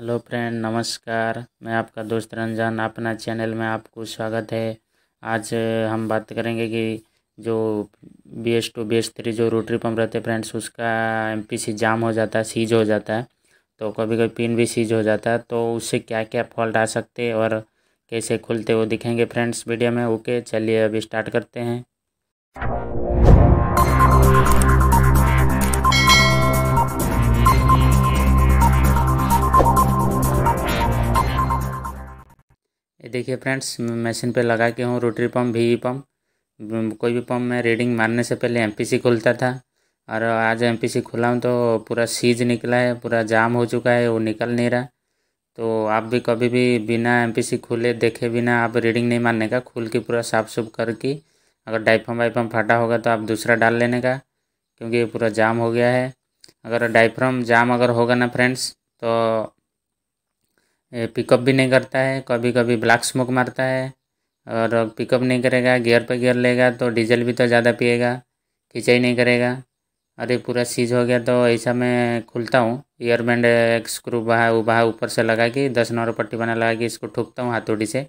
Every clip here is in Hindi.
हेलो फ्रेंड नमस्कार मैं आपका दोस्त रंजन अपना चैनल में आपको स्वागत है आज हम बात करेंगे कि जो B S two B S three जो रोटरी पम्प रहते हैं फ्रेंड्स उसका एम पी सी जाम हो जाता है सीज हो जाता है तो कभी कभी पिन भी सीज हो जाता है तो उससे क्या क्या फॉल्ट आ सकते और कैसे खुलते वो दिखेंगे फ्रेंड्स वीडियो में ओके चलिए अभी स्टार्ट करते हैं ये देखिए फ्रेंड्स मशीन पे लगा के हूँ रोटरी पम्प वी पम्प कोई भी पम्प में रीडिंग मारने से पहले एमपीसी खुलता था और आज एमपीसी खुला हूँ तो पूरा सीज निकला है पूरा जाम हो चुका है वो निकल नहीं रहा तो आप भी कभी भी बिना एमपीसी खुले देखे बिना आप रीडिंग नहीं मारने का खुल के पूरा साफ सुफ करके अगर डाइफम वाइफम फाटा होगा तो आप दूसरा डाल लेने का क्योंकि पूरा जाम हो गया है अगर डाइफ्रम जाम अगर होगा ना फ्रेंड्स तो पिकअप भी नहीं करता है कभी कभी ब्लैक स्मोक मारता है और पिकअप नहीं करेगा गियर पे गियर लेगा तो डीजल भी तो ज़्यादा पिएगा खिंचाई नहीं करेगा अरे पूरा सीज हो गया तो ऐसा मैं खुलता हूँ ईयरबैंड एक स्क्रू बहा बाहर ऊपर से लगा के दस नंबर पट्टी बना लगा के इसको ठोकता हूँ हाथोड़ी से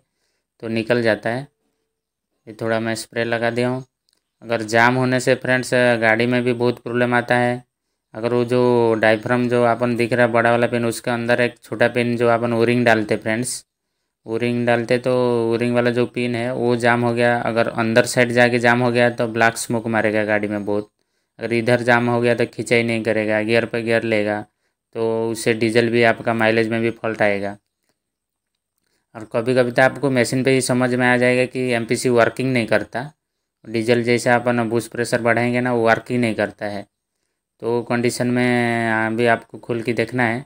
तो निकल जाता है ये थोड़ा मैं स्प्रे लगा दिया हूँ अगर जाम होने से फ्रेंड्स गाड़ी में भी बहुत प्रॉब्लम आता है अगर वो जो डायफ्राम जो अपन दिख रहा है बड़ा वाला पेन उसके अंदर एक छोटा पेन जो अपन ओरिंग डालते फ्रेंड्स ओरिंग डालते तो ओरिंग वाला जो पिन है वो जाम हो गया अगर अंदर साइड जाके जाम हो गया तो ब्लैक स्मोक मारेगा गाड़ी में बहुत अगर इधर जाम हो गया तो खिंचाई नहीं करेगा गियर पर गियर लेगा तो उससे डीजल भी आपका माइलेज में भी फॉल्ट आएगा और कभी कभी तो आपको मशीन पे ही समझ में आ जाएगा कि एमपीसी वर्किंग नहीं करता डीजल जैसे अपन बूस्ट प्रेशर बढ़ाएंगे ना वो वर्किंग नहीं करता है तो कंडीशन में भी आपको खुल के देखना है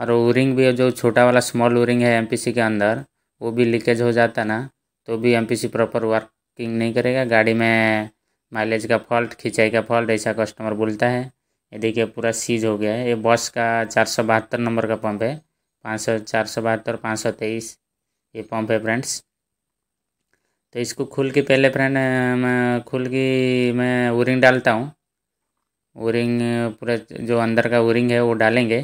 और वो रिंग भी जो छोटा वाला स्मॉल रिंग है एमपीसी के अंदर वो भी लीकेज हो जाता ना तो भी एमपीसी प्रॉपर वर्किंग नहीं करेगा गाड़ी में माइलेज का फॉल्ट खिंचाई का फॉल्ट ऐसा कस्टमर बोलता है ये देखिए पूरा सीज हो गया है ये बॉस का चार सौ बहत्तर नंबर का पंप है पाँच सौ चार सौ बहत्तर पाँच सौ तेईस ये पंप है फ्रेंड्स तो इसको खुल के पहले फ्रेंड मैं खुल के मैं ओरिंग डालता हूँ ओरिंग पूरा जो अंदर का ओरिंग है वो डालेंगे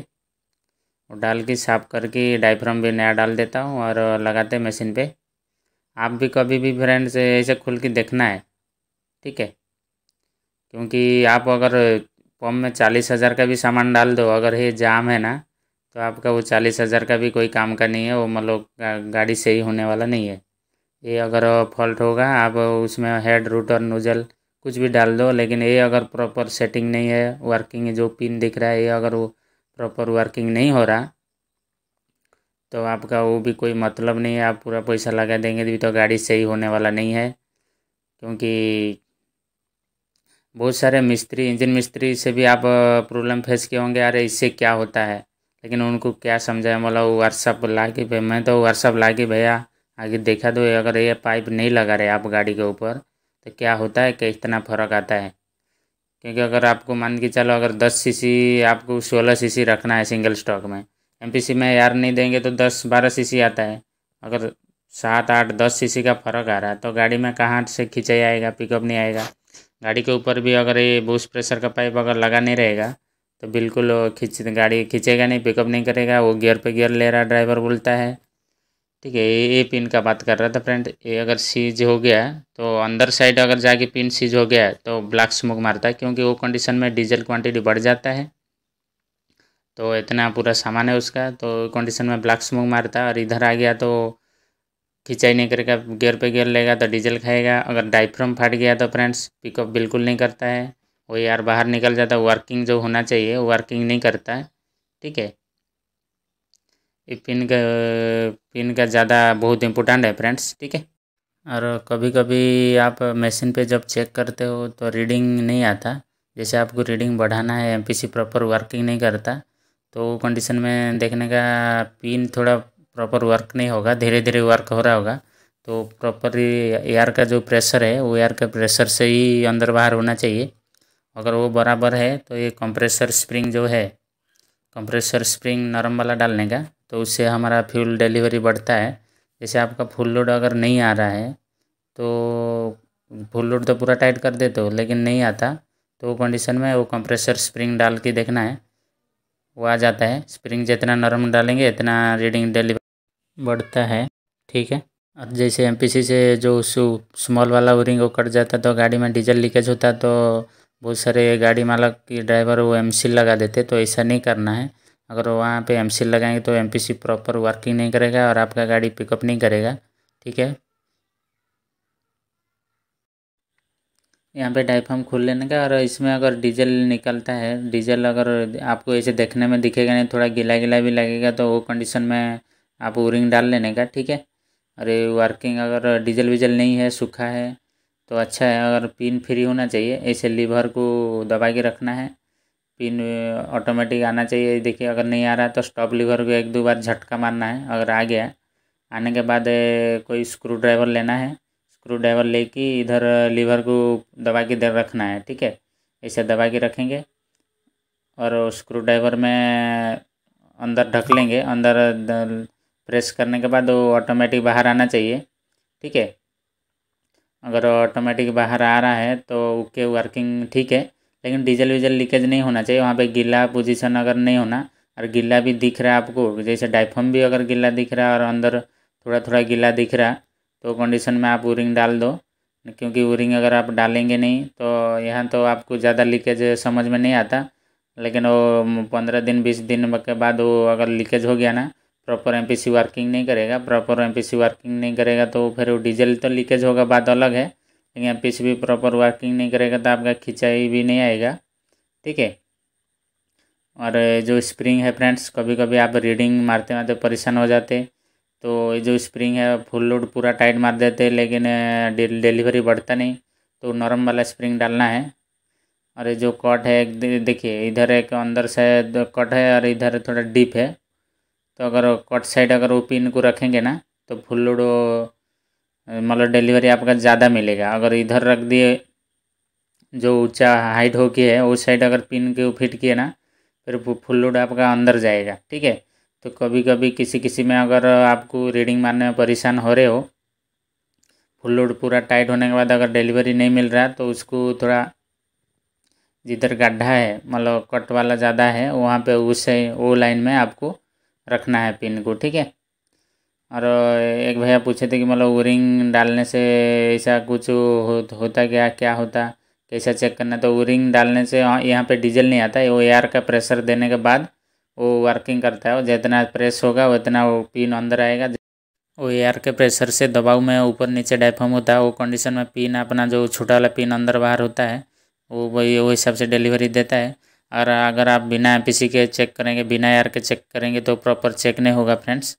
और डाल के साफ करके डायफ्राम भी नया डाल देता हूँ और लगाते मशीन पे आप भी कभी भी फ्रेंड्स ऐसे खुल के देखना है ठीक है क्योंकि आप अगर पम्प में चालीस हज़ार का भी सामान डाल दो अगर ये जाम है ना तो आपका वो चालीस हज़ार का भी कोई काम का नहीं है वो मतलब गाड़ी सही होने वाला नहीं है ये अगर फॉल्ट होगा आप उसमें हेड रूट और नोजल कुछ भी डाल दो लेकिन ये अगर प्रॉपर सेटिंग नहीं है वर्किंग जो पिन दिख रहा है ये अगर वो प्रॉपर वर्किंग नहीं हो रहा तो आपका वो भी कोई मतलब नहीं है आप पूरा पैसा लगा देंगे तो गाड़ी सही होने वाला नहीं है क्योंकि बहुत सारे मिस्त्री इंजन मिस्त्री से भी आप प्रॉब्लम फेस किए होंगे अरे इससे क्या होता है लेकिन उनको क्या समझाए बोला वो व्हाट्सअप ला के मैं तो व्हाट्सअप ला के भैया आगे देखा दो अगर ये पाइप नहीं लगा रहे आप गाड़ी के ऊपर तो क्या होता है कि इतना फ़र्क आता है क्योंकि अगर आपको मान के चलो अगर दस सीसी आपको सोलह सीसी रखना है सिंगल स्टॉक में एमपीसी में यार नहीं देंगे तो दस बारह सीसी आता है अगर सात आठ दस सीसी का फ़र्क आ रहा है तो गाड़ी में कहाँ से खिंचाई आएगा पिकअप नहीं आएगा गाड़ी के ऊपर भी अगर ये बूस प्रेशर का पाइप अगर लगा नहीं रहेगा तो बिल्कुल खींच गाड़ी खींचेगा नहीं पिकअप नहीं करेगा वो गियर पे गियर ले रहा ड्राइवर बोलता है ठीक है ये पिन का बात कर रहा था फ्रेंड ये अगर सीज हो गया तो अंदर साइड अगर जाके पिन सीज हो गया तो ब्लैक स्मोक मारता है क्योंकि वो कंडीशन में डीजल क्वांटिटी बढ़ जाता है तो इतना पूरा सामान है उसका तो कंडीशन में ब्लैक स्मोक मारता है और इधर आ गया तो खिंचाई नहीं करेगा गियर पे गियर लेगा तो डीजल खाएगा अगर डाइफ्रम फट गया तो फ्रेंड्स पिकअप बिल्कुल नहीं करता है वो यार बाहर निकल जाता है वर्किंग जो होना चाहिए वर्किंग नहीं करता है ठीक है ये पिन का पिन का ज़्यादा बहुत इम्पोर्टेंट है फ्रेंड्स ठीक है और कभी कभी आप मशीन पे जब चेक करते हो तो रीडिंग नहीं आता जैसे आपको रीडिंग बढ़ाना है एमपीसी प्रॉपर वर्किंग नहीं करता तो कंडीशन में देखने का पिन थोड़ा प्रॉपर वर्क नहीं होगा धीरे धीरे वर्क हो रहा होगा तो प्रॉपर एयर का जो प्रेशर है वो एयर के प्रेशर से ही अंदर बाहर होना चाहिए अगर वो बराबर है तो ये कंप्रेसर स्प्रिंग जो है कंप्रेसर स्प्रिंग नरम वाला डालने का तो उससे हमारा फ्यूल डिलीवरी बढ़ता है जैसे आपका फुल लोड अगर नहीं आ रहा है तो फुल लोड तो पूरा टाइट कर देते हो लेकिन नहीं आता तो वो कंडीशन में वो कंप्रेसर स्प्रिंग डाल के देखना है वो आ जाता है स्प्रिंग जितना नरम डालेंगे इतना रीडिंग डिलीवर बढ़ता है ठीक है और जैसे एमपीसी से जो स्मॉल वाला वरिंग वो कट जाता तो गाड़ी में डीजल लीकेज होता तो बहुत सारे गाड़ी मालक की ड्राइवर वो एम लगा देते तो ऐसा नहीं करना है अगर वहाँ पे एम लगाएंगे तो एम प्रॉपर वर्किंग नहीं करेगा और आपका गाड़ी पिकअप नहीं करेगा ठीक है यहाँ पे डाइफाम खोल लेने का और इसमें अगर डीजल निकलता है डीजल अगर आपको ऐसे देखने में दिखेगा नहीं थोड़ा गिला गिला भी लगेगा तो वो कंडीशन में आप ओरिंग डाल लेने का ठीक है अरे वर्किंग अगर डीजल वीजल नहीं है सूखा है तो अच्छा है अगर पिन फ्री होना चाहिए ऐसे लीवर को दबा के रखना है पिन ऑटोमेटिक आना चाहिए देखिए अगर नहीं आ रहा तो स्टॉप लीवर को एक दो बार झटका मारना है अगर आ गया आने के बाद कोई स्क्रू ड्राइवर लेना है स्क्रू ड्राइवर लेके इधर लीवर को दबा के दर रखना है ठीक है ऐसे दबा के रखेंगे और स्क्रू ड्राइवर में अंदर ढक लेंगे अंदर प्रेस करने के बाद वो ऑटोमेटिक बाहर आना चाहिए ठीक है अगर ऑटोमेटिक बाहर आ रहा है तो उसके वर्किंग ठीक है लेकिन डीजल वीजल लीकेज नहीं होना चाहिए वहाँ पे गीला पोजीशन अगर नहीं होना और गीला भी दिख रहा है आपको जैसे डाइफम भी अगर गीला दिख रहा है और अंदर थोड़ा थोड़ा गीला दिख रहा तो कंडीशन में आप उरिंग डाल दो क्योंकि उरिंग अगर आप डालेंगे नहीं तो यहाँ तो आपको ज़्यादा लीकेज समझ में नहीं आता लेकिन वो पंद्रह दिन बीस दिन के बाद वो अगर लीकेज हो गया ना प्रॉपर एम वर्किंग नहीं करेगा प्रॉपर एम वर्किंग नहीं करेगा तो फिर वो डीजल तो लीकेज होगा बात अलग है लेकिन एम भी प्रॉपर वर्किंग नहीं करेगा तो आपका खिंचाई भी नहीं आएगा ठीक है और जो स्प्रिंग है फ्रेंड्स कभी कभी आप रीडिंग मारते मारते परेशान हो जाते तो ये जो स्प्रिंग है फुल लोड पूरा टाइट मार देते लेकिन डिलीवरी बढ़ता नहीं तो नरम वाला स्प्रिंग डालना है और ये जो कट है देखिए इधर एक अंदर से कट है और इधर थोड़ा डीप है तो अगर कट साइड अगर वो पिन को रखेंगे ना तो फुल लोड मतलब डिलीवरी आपका ज़्यादा मिलेगा अगर इधर रख दिए जो ऊंचा हाइट हो के है उस साइड अगर पिन के फिट किए ना फिर फुल लोड आपका अंदर जाएगा ठीक है तो कभी कभी किसी किसी में अगर आपको रीडिंग मारने में परेशान हो रहे हो फुल लोड पूरा टाइट होने के बाद अगर डिलीवरी नहीं मिल रहा तो उसको थोड़ा जिधर गड्ढा है मतलब कट वाला ज़्यादा है वहाँ पे उस वो लाइन में आपको रखना है पिन को ठीक है और एक भैया पूछे थे कि मतलब वो रिंग डालने से ऐसा कुछ हो, होता क्या क्या होता कैसा चेक करना तो वो रिंग डालने से यहाँ पे डीजल नहीं आता है वो एयर का प्रेशर देने के बाद वो वर्किंग करता है और जितना प्रेस होगा उतना वो पिन अंदर आएगा वो एयर के प्रेशर से दबाव में ऊपर नीचे डायफॉर्म होता है वो कंडीशन में पिन अपना जो छोटा वाला पिन अंदर बाहर होता है वो वही वो हिसाब से डिलीवरी देता है और अगर आप बिना एम के चेक करेंगे बिना एयर के चेक करेंगे तो प्रॉपर चेक नहीं होगा फ्रेंड्स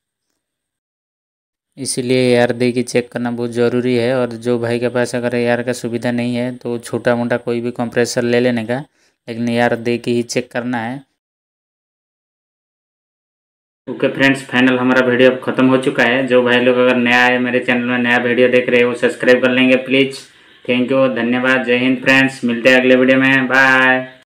इसीलिए एयर दे के चेक करना बहुत ज़रूरी है और जो भाई के पास अगर एयर का सुविधा नहीं है तो छोटा मोटा कोई भी कंप्रेसर ले लेने का लेकिन एयर दे के ही चेक करना है ओके फ्रेंड्स फाइनल हमारा वीडियो अब खत्म हो चुका है जो भाई लोग अगर नया है मेरे चैनल में नया वीडियो देख रहे हैं वो सब्सक्राइब कर लेंगे प्लीज़ थैंक यू धन्यवाद जय हिंद फ्रेंड्स मिलते हैं अगले वीडियो में बाय